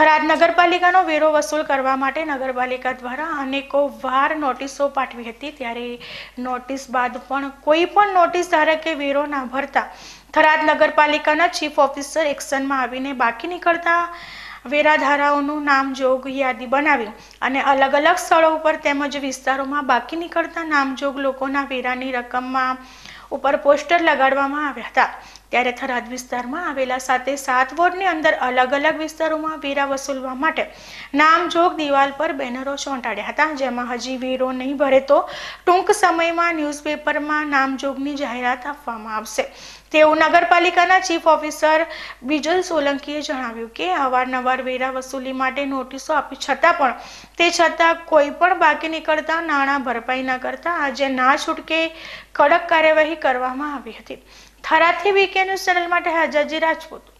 થરાદ નગરપાલિકાનો વેરો વસૂલ કરવા માટે નગરપાલિકા દ્વારા અનેકો વાર નોટિસો પાઠવી હતી ત્યારે નોટિસ બાદ પણ કોઈ પણ નોટિસ ધારકે વેરો ના ભરતા થરાદ નગરપાલિકાના ચીફ ઓફિસર એક્શનમાં આવીને બાકી નીકળતા વેરાધારાઓનું નામ જોગ યાદી બનાવી અને અલગ અલગ સ્થળો ઉપર તેમજ વિસ્તારોમાં બાકી નીકળતા નામજોગ લોકોના વેરાની રકમમાં ઉપર પોસ્ટર લગાડવામાં આવ્યા હતા ત્યારે થરાદ વિસ્તારમાં આવેલા સાથે સાત વોર્ડની અંદર અલગ અલગ વિસ્તારોમાં વેરા વસૂલવા માટે નામજોગ દિવાલ પર બેનરો ચોંટાડ્યા હતા જેમાં હજી વેરો નહીં ભરે તો ટૂંક સમયમાં ન્યૂઝપેપરમાં નામજોગની જાહેરાત આપવામાં આવશે તેઓ નગરપાલિકાના ચીફ ઓફિસર બીજલ સોલંકીએ જણાવ્યું કે અવારનવાર વેરા વસૂલી માટે નોટિસો આપી છતાં પણ તે છતાં કોઈ પણ બાકી નીકળતા નાણાં ભરપાઈ ન કરતા આજે ના છૂટકે કડક કાર્યવાહી કરવામાં આવી હતી થરાથી વીકેન્યુઝ ચેનલ માટે હજાજી રાજપૂત